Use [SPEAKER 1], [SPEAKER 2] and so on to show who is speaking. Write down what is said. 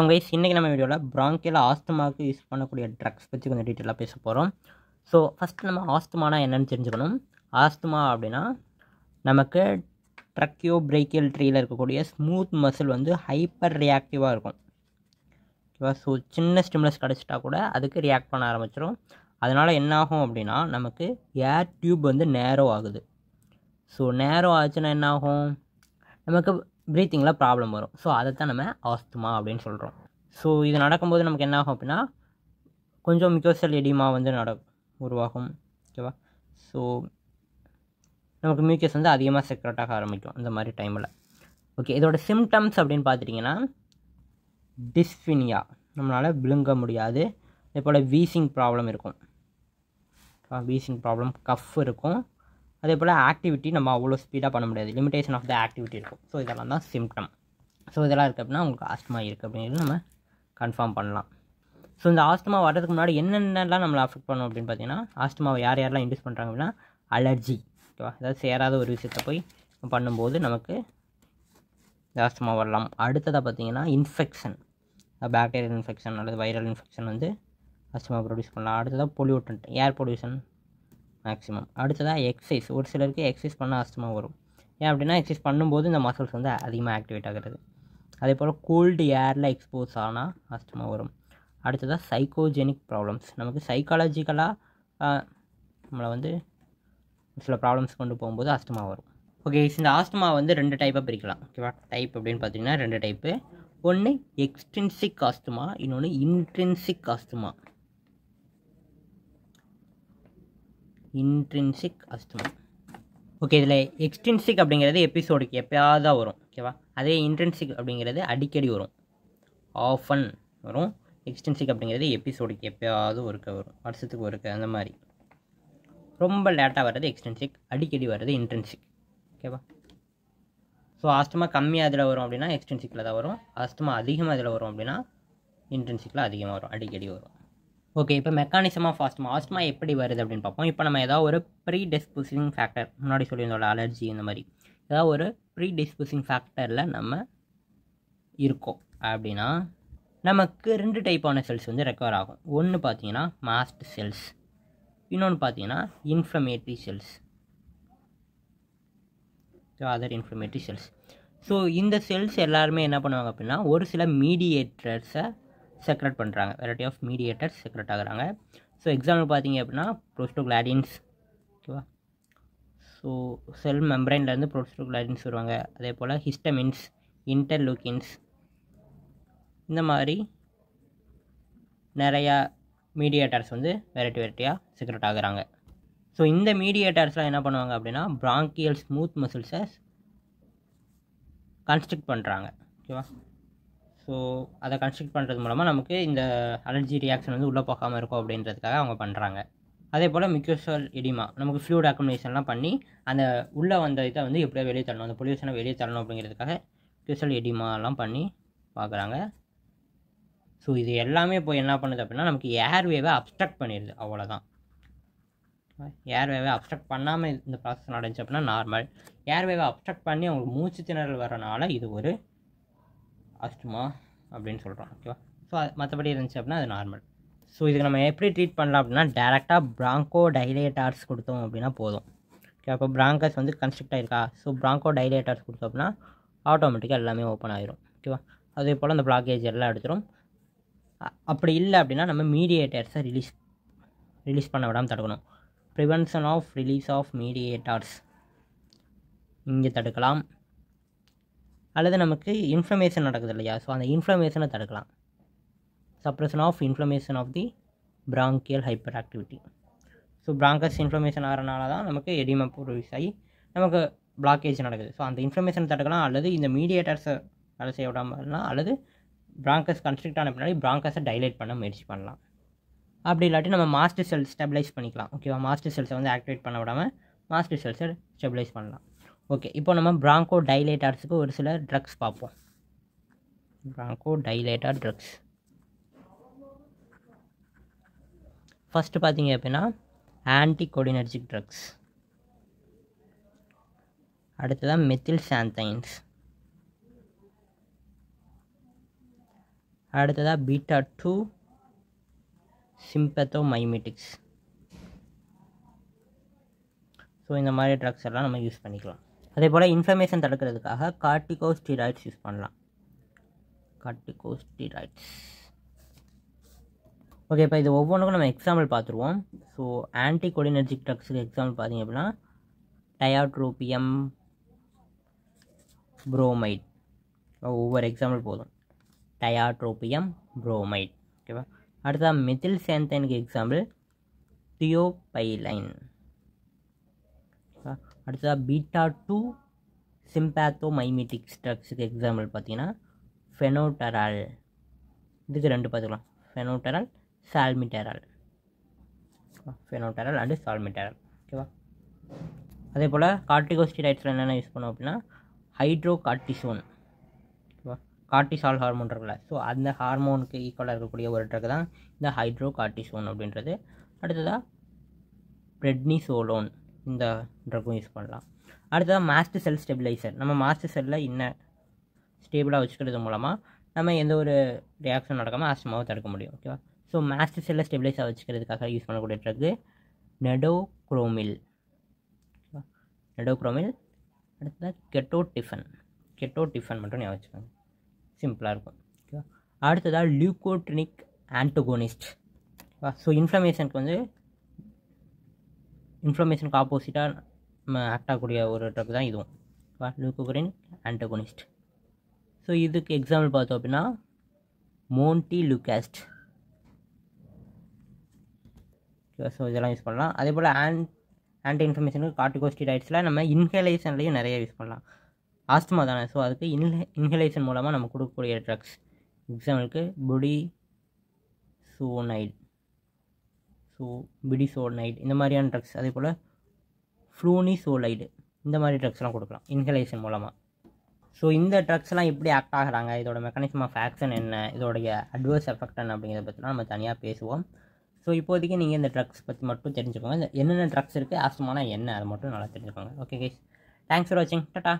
[SPEAKER 1] வணக்கம் கைஸ் இன்றைக்கி நம்ம வீடியோவில் பிராங்கியில் ஆஸ்துமாவுக்கு யூஸ் பண்ணக்கூடிய ட்ரக்ஸ் பற்றி கொஞ்சம் டீட்டெயிலாக பேச போகிறோம் ஸோ ஃபஸ்ட் நம்ம ஆஸ்துமானா என்னென்னு தெரிஞ்சுக்கணும் ஆஸ்துமா அப்படின்னா நமக்கு ட்ரக்கியோ பிரேக்கியல் ட்ரீயில் இருக்கக்கூடிய ஸ்மூத் மசில் வந்து ஹைப்பர் ரியாக்டிவாக இருக்கும் ஓகேவா ஸோ சின்ன ஸ்டிம்லஸ் கிடச்சிட்டா கூட அதுக்கு ரியாக்ட் பண்ண ஆரம்பிச்சிடும் அதனால் என்ன ஆகும் அப்படின்னா நமக்கு ஏர் டியூப் வந்து நேரோ ஆகுது ஸோ நேரோ ஆச்சுன்னா என்னாகும் நமக்கு ப்ரீத்திங்கில் ப்ராப்ளம் வரும் ஸோ அதை தான் நம்ம ஆஸ்துமா அப்படின்னு சொல்கிறோம் ஸோ இது நடக்கும்போது நமக்கு என்ன ஆகும் அப்படின்னா கொஞ்சம் மியூக்கோசல் எடிமா வந்து நட உருவாகும் ஓகேவா ஸோ நமக்கு மியூக்கஸ் வந்து அதிகமாக செக்ரெட் ஆக ஆரம்பிக்கும் இந்த மாதிரி டைமில் ஓகே இதோட சிம்டம்ஸ் அப்படின்னு பார்த்துட்டிங்கன்னா டிஸ்பினியா நம்மளால் விழுங்க முடியாது இதே போல் வீசிங் ப்ராப்ளம் இருக்கும் வீசிங் ப்ராப்ளம் கஃப் இருக்கும் அதே போல் ஆக்டிவிட்டி நம்ம அவ்வளோ ஸ்பீடாக பண்ண முடியாது லிமிடேஷன் ஆஃப் த ஆக்டிவிட்டி இருக்கும் ஸோ இதெல்லாம் தான் சிம்டம் ஸோ இதெல்லாம் இருக்குது அப்படின்னா உங்களுக்கு ஆஸ்துமா இருக்குது அப்படிங்கிறது நம்ம கன்ஃபார்ம் பண்ணலாம் ஸோ இந்த ஆஸ்துமா வர்றதுக்கு முன்னாடி என்னென்னலாம் நம்மளை அஃபெக்ட் பண்ணும் அப்படின்னு பார்த்தீங்கன்னா ஆஸ்துமாவை யார் யாரெல்லாம் இன்ட்யூஸ் பண்ணுறாங்க அப்படின்னா அலர்ஜி ஓகேவா அதாவது சேராத ஒரு விஷயத்தை போய் பண்ணும்போது நமக்கு ஆஸ்துமா வரலாம் அடுத்ததாக பார்த்தீங்கன்னா இன்ஃபெக்ஷன் பேக்டீரியல் இன்ஃபெக்ஷன் அல்லது வைரல் இன்ஃபெக்ஷன் வந்து ஆஸ்துமா ப்ரொடியூஸ் பண்ணலாம் அடுத்ததாக பொல்யூட்டன் ஏர் பொல்யூஷன் மேக்ஸிமம் அடுத்ததாக எக்ஸசைஸ் ஒரு சிலருக்கு எக்ஸசைஸ் பண்ண அஸ்தமாக வரும் ஏன் அப்படின்னா எக்ஸசைஸ் பண்ணும்போது இந்த மசில்ஸ் வந்து அதிகமாக ஆக்டிவேட் ஆகிறது அதே போல் கோல்டு ஏரில் எக்ஸ்போஸ் ஆனால் அஸ்தமாக வரும் அடுத்ததாக சைக்கோஜெனிக் ப்ராப்ளம்ஸ் நமக்கு சைக்காலஜிக்கலாக நம்மளை வந்து சில ப்ராப்ளம்ஸ் கொண்டு போகும்போது அஸ்தமாக வரும் ஓகே இந்த ஆஸ்துமா வந்து ரெண்டு டைப்பாக பிரிக்கலாம் ஓகேவா டைப் அப்படின்னு பார்த்தீங்கன்னா ரெண்டு டைப்பு ஒன்று எக்ஸ்ட்ரின்சிக் ஆஸ்துமா இன்னொன்று intrinsic asthma intrinsic asthma okay இதில் எக்ஸ்டென்சிக் அப்படிங்கிறது எபிசோடுக்கு எப்போயாவது தான் வரும் ஓகேவா அதே இன்ட்ரின்சிக் அப்படிங்கிறது அடிக்கடி வரும் ஆஃபன் வரும் எக்ஸ்டென்சிக் அப்படிங்கிறது எபிசோடுக்கு எப்போயாவது ஒருக்க வரும் வருஷத்துக்கு ஒருக்க அந்த மாதிரி ரொம்ப லேட்டாக வர்றது எக்ஸ்டென்சிக் அடிக்கடி வர்றது இன்ட்ரென்சிக் ஓகேவா ஸோ ஆஸ்துமா கம்மியாக அதில் வரும் அப்படின்னா எக்ஸ்டென்சிக்கில் தான் வரும் ஆஸ்துமா அதிகமாக அதில் வரும் அப்படின்னா இன்ட்ரென்சிக்கில் அதிகமாக வரும் அடிக்கடி வரும் ஓகே இப்போ மெக்கானிசமாக ஃபாஸ்ட்மா ஆஸ்மா எப்படி வருது அப்படின்னு பார்ப்போம் இப்போ நம்ம ஏதாவது ஒரு ப்ரீ டிஸ்போசிங் ஃபேக்டர் முன்னாடி சொல்லியிருந்தோட அலர்ஜி இந்த மாதிரி ஏதாவது ஒரு ப்ரீ டிஸ்போசிங் ஃபேக்டரில் நம்ம இருக்கோம் அப்படின்னா நமக்கு ரெண்டு டைப்பான செல்ஸ் வந்து ரெக்கவர் ஆகும் ஒன்று பார்த்தீங்கன்னா மாஸ்ட் செல்ஸ் இன்னொன்று பார்த்தீங்கன்னா inflammatory cells so other inflammatory cells so இந்த செல்ஸ் எல்லாருமே என்ன பண்ணுவாங்க அப்படின்னா ஒரு சில மீடியேட்டர்ஸை செக்ரெட் பண்ணுறாங்க வெரைட்டி ஆஃப் மீடியேட்டர்ஸ் செக்ரெட் ஆகிறாங்க ஸோ எக்ஸாம்பிள் பார்த்தீங்க அப்படின்னா ப்ரோஸ்டோக்ளாடின்ஸ் ஓகேவா ஸோ செல் மெம்பரைன்லேருந்து ப்ரோஸ்டோக்ளாடின்ஸ் வருவாங்க அதே போல் ஹிஸ்டமின்ஸ் இன்டர்லூக்கின்ஸ் இந்த மாதிரி நிறையா மீடியேட்டர்ஸ் வந்து வெரைட்டி வெரைட்டியாக செக்ரெட் ஆகுறாங்க ஸோ இந்த மீடியேட்டர்ஸ்லாம் என்ன பண்ணுவாங்க அப்படின்னா பிராங்கியல் ஸ்மூத் மசில்ஸை கன்ஸ்ட்ரக்ட் பண்ணுறாங்க ஓகேவா ஸோ அதை கன்ஸ்ட்ரக்ட் பண்ணுறது மூலமாக நமக்கு இந்த அலர்ஜி ரியாக்ஷன் வந்து உள்ளே போகாமல் இருக்கும் அப்படின்றதுக்காக அவங்க பண்ணுறாங்க அதே போல் மிக்யூசல் எடிமா நமக்கு ஃப்ளூட் அக்கமினேஷன்லாம் பண்ணி அந்த உள்ளே வந்த இதை வந்து எப்படியோ வெளியே தரணும் அந்த பொல்யூஷனை வெளியே தரணும் அப்படிங்கிறதுக்காக மிக்யூசல் எடிமாலாம் பண்ணி பார்க்குறாங்க ஸோ இது எல்லாமே இப்போ என்ன பண்ணுது அப்படின்னா நமக்கு ஏர்வேவை அப்ஸ்ட்ரக்ட் பண்ணிடுது அவ்வளோதான் ஏர்வேவை அப்ஸ்ட்ரக்ட் பண்ணாமல் இந்த ப்ராசஸ் நடந்துச்சு அப்படின்னா நார்மல் ஏர்வேவை அப்ஸ்ட்ரக்ட் பண்ணி அவங்களுக்கு மூச்சு திணறல் வரனால இது ஒரு அஸ்துமா அப்படின்னு சொல்கிறோம் ஓகேவா ஸோ அது மற்றபடி இருந்துச்சு அப்படின்னா அது நார்மல் ஸோ இதுக்கு நம்ம எப்படி ட்ரீட் பண்ணலாம் அப்படின்னா டேரெக்டாக பிராங்கோ டைலேட்டார்ஸ் கொடுத்தோம் அப்படின்னா போதும் ஓகே அப்போ பிராங்கஸ் வந்து கன்ஸ்ட்ரக்ட் ஆகிருக்கா ஸோ பிராங்கோ டைலேட்டார்ஸ் கொடுத்தோம் அப்படின்னா ஆட்டோமேட்டிக்காக எல்லாமே ஓப்பன் ஆகிரும் ஓகேவா அதே போல் அந்த பிளாக்கேஜ் எல்லாம் எடுத்துரும் அப்படி இல்லை அப்படின்னா நம்ம மீடியேட்டர்ஸை ரிலீஸ் ரிலீஸ் பண்ண விடாமல் தடுக்கணும் prevention of release of mediators இங்கே தடுக்கலாம் அல்லது நமக்கு இன்ஃப்ளமேஷன் நடக்குது இல்லையா ஸோ அந்த இன்ஃப்ளமேஷனை தடுக்கலாம் suppression of inflammation of the bronchial hyper activity so bronchus inflammation ஆகிறனால தான் நமக்கு எடிமா ப்ரொடியூஸ் ஆகி நமக்கு பிளாக்கேஜ் நடக்குது ஸோ அந்த இன்ஃப்ளமேஷன் தடுக்கலாம் அல்லது இந்த மீடியேட்டர்ஸை வேலை செய்ய விடாமல்னா அல்லது பிராங்கஸ் கன்ஸ்ட்ரிக்ட் ஆன பின்னாடி பிராங்கஸை டைலைட் பண்ண முயற்சி பண்ணலாம் அப்படி இல்லாட்டி நம்ம மாஸ்டர் செல் ஸ்டெபிலைஸ் பண்ணிக்கலாம் ஓகேவா மாஸ்டர் செல்ஸை வந்து ஆக்டிவேட் பண்ண விடாமல் மாஸ்டர் செல்ஸை ஸ்டெபிலைஸ் பண்ணலாம் ஓகே இப்போ நம்ம பிராங்கோ டைலேட்டார்ஸுக்கு ஒரு சில ட்ரக்ஸ் பார்ப்போம் பிராங்கோ டைலேட்டார் ட்ரக்ஸ் ஃபஸ்ட்டு பார்த்தீங்க அப்படின்னா ஆன்டி கொடினர்ஜிக் ட்ரக்ஸ் அடுத்ததான் மெத்தில் சாந்தைன்ஸ் அடுத்ததாக beta two sympathomimetics so இந்த மாதிரி ட்ரக்ஸ் எல்லாம் நம்ம யூஸ் பண்ணிக்கலாம் அதே போல் இன்ஃப்ளமேஷன் தடுக்கிறதுக்காக கார்டிகோஸ்டிராய்ட்ஸ் யூஸ் பண்ணலாம் கார்டிகோஸ்டிராய்ட்ஸ் ஓகே இப்போ இது ஒவ்வொன்றுக்கும் நம்ம எக்ஸாம்பிள் பார்த்துருவோம் ஸோ ஆன்டி கொலினர்ஜிக் ட்ரக்ஸுக்கு எக்ஸாம்பிள் பார்த்தீங்க அப்படின்னா டயாட்ரோபியம் புரோமைட் ஒவ்வொரு எக்ஸாம்பிள் போதும் டயாட்ரோபியம் புரோமைட் ஓகேவா அடுத்ததாக மெத்தில் சேந்தனுக்கு எக்ஸாம்பிள் தியோபைலைன் அடுத்ததாக பீட்டா டூ சிம்பேத்தோ மைமெட்டிக் ஸ்ட்ரக்ஸுக்கு எக்ஸாம்பிள் பார்த்தீங்கன்னா ஃபெனோட்டரால் இதுக்கு ரெண்டு பார்த்துக்கலாம் ஃபெனோட்டரால் சால்மிட்டரால் ஃபெனோட்டரால் அண்டு சால்மிட்டரால் ஓகேவா அதே போல் கார்டிகோஸ்டிரைட்ஸில் என்னென்ன யூஸ் பண்ணோம் அப்படின்னா ஹைட்ரோ கார்டிசோன் ஓகேவா கார்டிசால் ஹார்மோன் இருக்குல்ல ஸோ அந்த ஹார்மோனுக்கு ஈக்குவலாக இருக்கக்கூடிய ஒரு ட்ரக் தான் இந்த ஹைட்ரோ கார்டிசோன் அப்படின்றது அடுத்ததாக பிரெட்னிசோலோன் இந்த ட்ரக்கும் யூஸ் பண்ணலாம் அடுத்ததாக மாஸ்டர் செல் ஸ்டெபிலைசர் நம்ம மாஸ்டர் செல்லில் இன்ன ஸ்டேபிளாக வச்சுக்கிறது மூலமாக நம்ம எந்த ஒரு ரியாக்ஷன் நடக்காமல் ஆஸ்டமாக தடுக்க முடியும் ஓகேவா ஸோ மாஸ்டர் செல்லை ஸ்டெபிலைஸாக வச்சுக்கிறதுக்காக யூஸ் பண்ணக்கூடிய ட்ரக்கு நெடோக்ரோமில் நெடோக்ரோமில் அடுத்தது கெட்டோ டிஃபன் கெட்டோ டிஃபன் மட்டும் நீங்கள் வச்சுக்கோங்க சிம்பிளாக இருக்கும் ஓகேவா அடுத்ததாக லியூகோட்ரினிக் ஆன்டோகோனிஸ்ட் ஸோ இன்ஃப்ளமேஷனுக்கு வந்து இன்ஃப்ளமேஷனுக்கு ஆப்போசிட்டாக நம்ம ஆக்ட் ஆகக்கூடிய ஒரு ட்ரக் தான் இதுவும் லுகோபரின் ஆண்டகோனிஸ்ட் ஸோ இதுக்கு எக்ஸாம்பிள் பார்த்தோம் அப்படின்னா மோன்டி லுகாஸ்ட் ஸோ இதெல்லாம் யூஸ் பண்ணலாம் அதே போல் ஆன் ஆன்டி இன்ஃபர்மேஷனுக்கு டைட்ஸில் நம்ம இன்ஹலேஷன்லேயும் நிறைய யூஸ் பண்ணலாம் ஆஸ்துமா தானே ஸோ அதுக்கு இன்ஹே இன்ஹலேஷன் மூலமாக நம்ம கொடுக்கக்கூடிய ட்ரக்ஸ் எக்ஸாம்பிளுக்கு புடி சூனைட் ஸோ பிடிசோலைடு இந்த மாதிரியான ட்ரக்ஸ் அதே போல் ஃப்ளூனிசோலைடு இந்த மாதிரி ட்ரக்ஸ்லாம் கொடுக்கலாம் இன்ஹலேஷன் மூலமாக ஸோ இந்த ட்ரக்ஸ்லாம் எப்படி ஆக்ட் ஆகிறாங்க இதோட மெக்கானிசம் ஆஃப் ஆக்ஷன் என்ன இதோடைய அட்வர்ஸ் எஃபெக்ட் என்ன அப்படிங்கிறத பற்றிலாம் நம்ம தனியாக பேசுவோம் ஸோ இப்போதைக்கு நீங்கள் இந்த ட்ரக்ஸ் பற்றி மட்டும் தெரிஞ்சுக்கோங்க என்னென்ன ட்ரக்ஸ் இருக்குது ஆசமான என்ன அது மட்டும் நல்லா தெரிஞ்சுக்கோங்க ஓகே கேஸ் தேங்க்ஸ் ஃபார் வாட்சிங் டாட்டா